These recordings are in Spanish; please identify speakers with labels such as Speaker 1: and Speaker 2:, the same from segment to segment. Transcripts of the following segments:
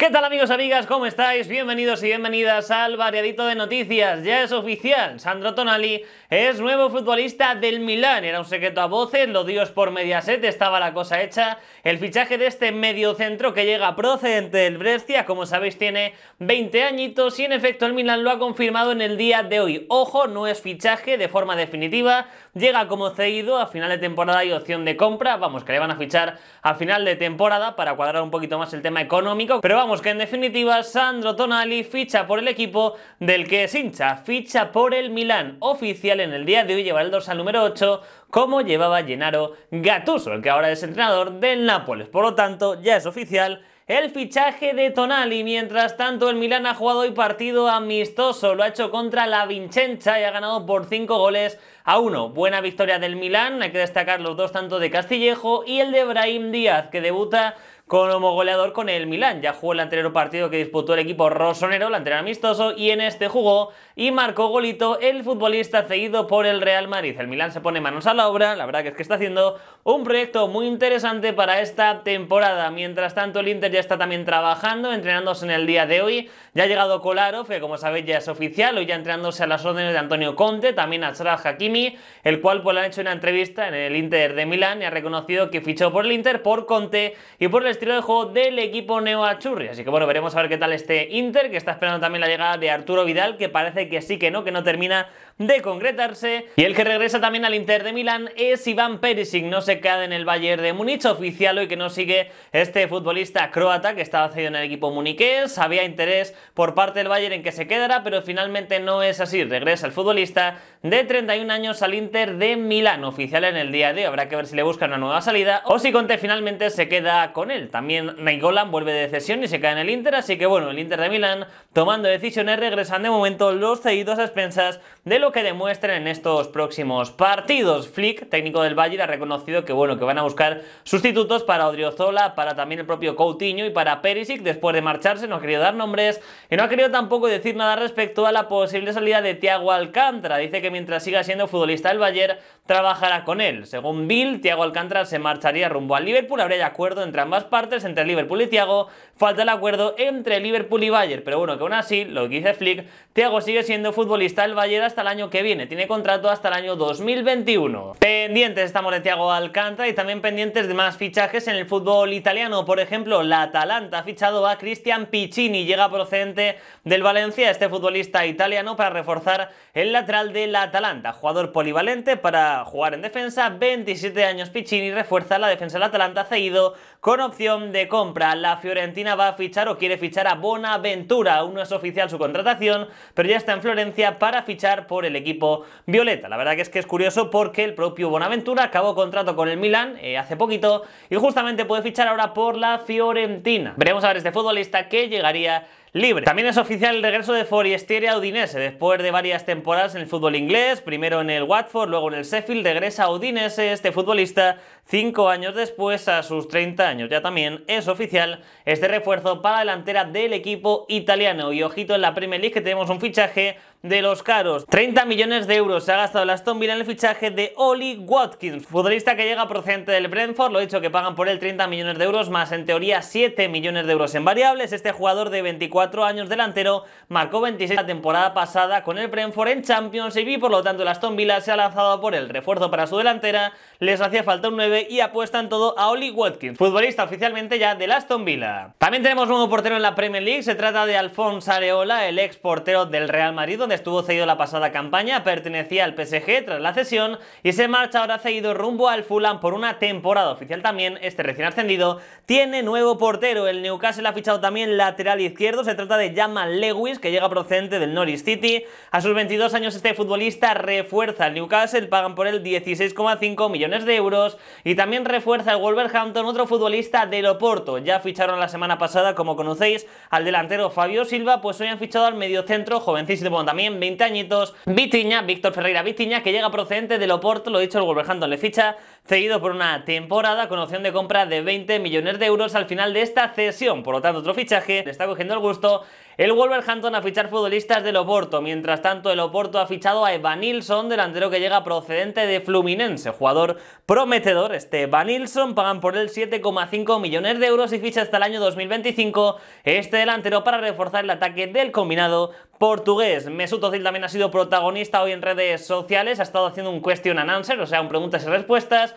Speaker 1: ¿Qué tal amigos, amigas? ¿Cómo estáis? Bienvenidos y bienvenidas al variadito de noticias. Ya es oficial, Sandro Tonali es nuevo futbolista del Milán. Era un secreto a voces, lo dios por Mediaset, estaba la cosa hecha. El fichaje de este mediocentro que llega procedente del Brescia, como sabéis tiene 20 añitos y en efecto el Milán lo ha confirmado en el día de hoy. Ojo, no es fichaje de forma definitiva, llega como cedido, a final de temporada y opción de compra, vamos que le van a fichar a final de temporada para cuadrar un poquito más el tema económico, pero que en definitiva Sandro Tonali ficha por el equipo del que es hincha, ficha por el Milán. Oficial en el día de hoy lleva el 2 al número 8, como llevaba Gennaro Gattuso, el que ahora es entrenador del Nápoles. Por lo tanto, ya es oficial el fichaje de Tonali. Mientras tanto, el Milán ha jugado hoy partido amistoso. Lo ha hecho contra la Vincenza y ha ganado por 5 goles a 1. Buena victoria del Milán. Hay que destacar los dos tanto de Castillejo y el de Brahim Díaz, que debuta como goleador con el Milan, Ya jugó el anterior partido que disputó el equipo rossonero el anterior amistoso, y en este jugó y marcó golito el futbolista cedido por el Real Madrid. El Milan se pone manos a la obra, la verdad que es que está haciendo un proyecto muy interesante para esta temporada. Mientras tanto, el Inter ya está también trabajando, entrenándose en el día de hoy. Ya ha llegado Kolarov, que como sabéis ya es oficial, hoy ya entrenándose a las órdenes de Antonio Conte, también a Hakimi, el cual pues, le han hecho una entrevista en el Inter de Milán y ha reconocido que fichó por el Inter, por Conte y por el estilo de juego del equipo neoachurri. Así que bueno, veremos a ver qué tal este Inter, que está esperando también la llegada de Arturo Vidal, que parece que sí que no, que no termina de concretarse. Y el que regresa también al Inter de Milán es Iván Perisic, no se queda en el Bayern de Múnich oficial hoy que no sigue este futbolista croata que estaba cedido en el equipo muniqués. Había interés por parte del Bayern en que se quedara, pero finalmente no es así. Regresa el futbolista de 31 años al Inter de Milán, oficial en el día de hoy. Habrá que ver si le buscan una nueva salida o si Conte finalmente se queda con él. También Naigolan vuelve de cesión y se queda en el Inter, así que bueno, el Inter de Milán tomando decisiones regresan de momento los cedidos a expensas de los que demuestren en estos próximos partidos. Flick, técnico del Bayern, ha reconocido que bueno, que van a buscar sustitutos para Odriozola, para también el propio Coutinho y para Perisic después de marcharse, no ha querido dar nombres y no ha querido tampoco decir nada respecto a la posible salida de Thiago Alcántara. Dice que mientras siga siendo futbolista del Bayern trabajará con él. Según Bill, Thiago Alcántara se marcharía rumbo al Liverpool, habría acuerdo entre ambas partes, entre Liverpool y Thiago, falta el acuerdo entre Liverpool y Bayern, pero bueno, que aún así, lo que dice Flick, Thiago sigue siendo futbolista del Bayern hasta el año que viene, tiene contrato hasta el año 2021. Pendientes estamos de Thiago Alcántara y también pendientes de más fichajes en el fútbol italiano, por ejemplo, la Atalanta ha fichado a Cristian Piccini, llega procedente del Valencia, este futbolista italiano para reforzar el lateral de la Atalanta, jugador polivalente para a jugar en defensa, 27 años Piccini refuerza la defensa del Atalanta cedido con opción de compra. La Fiorentina va a fichar o quiere fichar a Bonaventura, aún no es oficial su contratación, pero ya está en Florencia para fichar por el equipo Violeta. La verdad que es que es curioso porque el propio Bonaventura acabó contrato con el Milan eh, hace poquito y justamente puede fichar ahora por la Fiorentina. Veremos a ver este futbolista que llegaría libre. También es oficial el regreso de Forestieri a Udinese. Después de varias temporadas en el fútbol inglés, primero en el Watford, luego en el Sheffield, regresa a Udinese este futbolista cinco años después a sus 30 años. Ya también es oficial este refuerzo para la delantera del equipo italiano. Y ojito en la Premier League que tenemos un fichaje de los caros. 30 millones de euros se ha gastado el Aston Villa en el fichaje de Oli Watkins, futbolista que llega procedente del Brentford, lo he dicho que pagan por él 30 millones de euros, más en teoría 7 millones de euros en variables. Este jugador de 24 años delantero marcó 26 la temporada pasada con el Brentford en Champions y por lo tanto el Aston Villa se ha lanzado por el refuerzo para su delantera, les hacía falta un 9 y apuestan todo a Oli Watkins, futbolista oficialmente ya del Aston Villa. También tenemos nuevo portero en la Premier League, se trata de Alfonso Areola, el ex portero del Real Madrid, estuvo cedido la pasada campaña, pertenecía al PSG tras la cesión y se marcha ahora cedido rumbo al Fulham por una temporada oficial también. Este recién ascendido tiene nuevo portero. El Newcastle ha fichado también lateral izquierdo. Se trata de Jamal Lewis, que llega procedente del Norwich City. A sus 22 años este futbolista refuerza al Newcastle, pagan por él 16,5 millones de euros y también refuerza el Wolverhampton otro futbolista del Oporto. Ya ficharon la semana pasada, como conocéis, al delantero Fabio Silva, pues hoy han fichado al mediocentro jovencísimo también también 20 añitos, Vitiña, Víctor Ferreira Vitiña, que llega procedente del Oporto, lo dicho, el Wolverhampton le ficha cedido por una temporada con opción de compra de 20 millones de euros al final de esta cesión. Por lo tanto, otro fichaje, le está cogiendo el gusto el Wolverhampton a fichar futbolistas del Oporto. Mientras tanto, el Oporto ha fichado a Evanilson, delantero que llega procedente de Fluminense, jugador prometedor. Este Evanilson pagan por él 7,5 millones de euros y ficha hasta el año 2025 este delantero para reforzar el ataque del combinado portugués. Mesut Özil también ha sido protagonista hoy en redes sociales, ha estado haciendo un question and answer, o sea, un preguntas y respuestas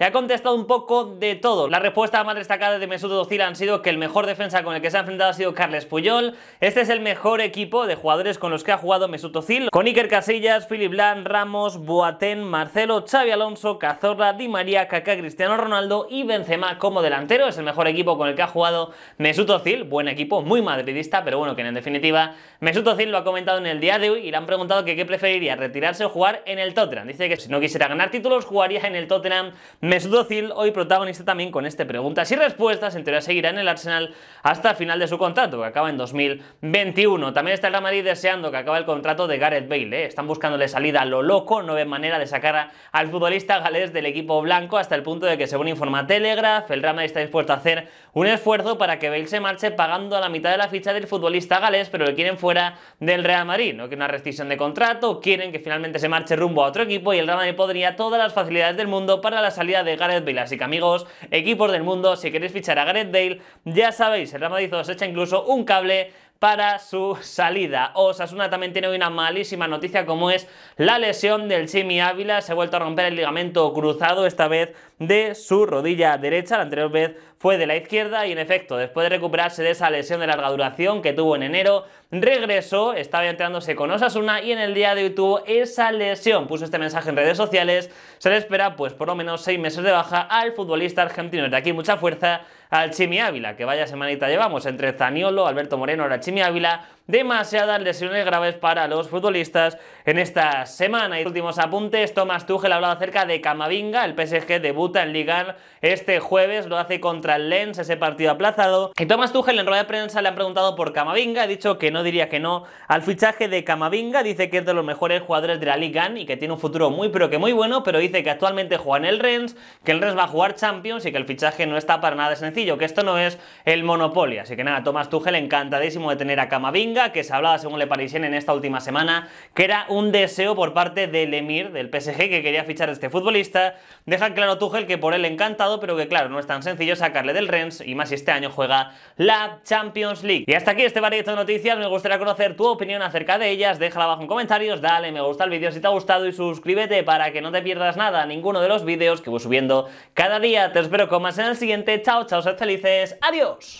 Speaker 1: Y ha contestado un poco de todo. La respuesta más destacada de Mesut Özil han sido que el mejor defensa con el que se ha enfrentado ha sido Carles Puyol. Este es el mejor equipo de jugadores con los que ha jugado Mesut Özil, con Iker Casillas, Philip Lan, Ramos, Boateng, Marcelo, Xavi Alonso, Cazorla, Di María, Kaká, Cristiano Ronaldo y Benzema como delantero. Es el mejor equipo con el que ha jugado Mesut Özil, buen equipo, muy madridista, pero bueno, que en definitiva Mesut Özil lo ha comentado en el día de hoy y le han preguntado que qué preferiría, retirarse o jugar en el Tottenham. Dice que si no quisiera ganar títulos, jugaría en el Tottenham Mesut Özil, hoy protagonista también con este preguntas y respuestas, en teoría seguirá en el Arsenal hasta el final de su contrato, que acaba en 2021. También está el Real Madrid deseando que acabe el contrato de Gareth Bale. ¿eh? Están buscándole salida a lo loco, no ven manera de sacar al futbolista galés del equipo blanco hasta el punto de que, según informa Telegraph, el Real Madrid está dispuesto a hacer un esfuerzo para que Bale se marche pagando a la mitad de la ficha del futbolista galés, pero le quieren fuera del Real Madrid, ¿no? Que una rescisión de contrato, quieren que finalmente se marche rumbo a otro equipo y el Real Madrid podría todas las facilidades del mundo para la salida de Gareth Bale. Así que amigos, equipos del mundo, si queréis fichar a Gareth Bale, ya sabéis, el Ramadizo os echa incluso un cable para su salida. Osasuna también tiene hoy una malísima noticia como es la lesión del Chimi Ávila. Se ha vuelto a romper el ligamento cruzado esta vez de su rodilla derecha. La anterior vez fue de la izquierda y en efecto, después de recuperarse de esa lesión de larga duración que tuvo en enero, regresó, estaba entrenándose con Osasuna y en el día de hoy tuvo esa lesión. Puso este mensaje en redes sociales, se le espera pues por lo menos seis meses de baja al futbolista argentino. De aquí mucha fuerza al Chimi Ávila, que vaya semanita llevamos entre Zaniolo, Alberto Moreno, ahora Chimi Ávila demasiadas lesiones graves para los futbolistas en esta semana. Y últimos apuntes, Thomas Tuchel ha hablado acerca de Camavinga, el PSG debuta en Liga este jueves, lo hace contra el Lens, ese partido aplazado. Y Thomas Tuchel en rueda de prensa le han preguntado por Camavinga, ha dicho que no diría que no al fichaje de Camavinga, dice que es de los mejores jugadores de la Liga y que tiene un futuro muy pero que muy bueno, pero dice que actualmente juega en el Rennes, que el Rens va a jugar Champions y que el fichaje no está para nada sencillo, que esto no es el Monopoly. Así que nada, Thomas Tuchel encantadísimo de tener a Camavinga que se hablaba, según Le Parisien, en esta última semana, que era un deseo por parte del Emir, del PSG, que quería fichar a este futbolista. Deja claro Tuchel que por él encantado, pero que claro, no es tan sencillo sacarle del Rennes y más si este año juega la Champions League. Y hasta aquí este varieto de noticias, me gustaría conocer tu opinión acerca de ellas, déjala abajo en comentarios, dale me gusta el vídeo si te ha gustado y suscríbete para que no te pierdas nada, ninguno de los vídeos que voy subiendo cada día. Te espero con más en el siguiente. Chao, chao, sed felices. Adiós.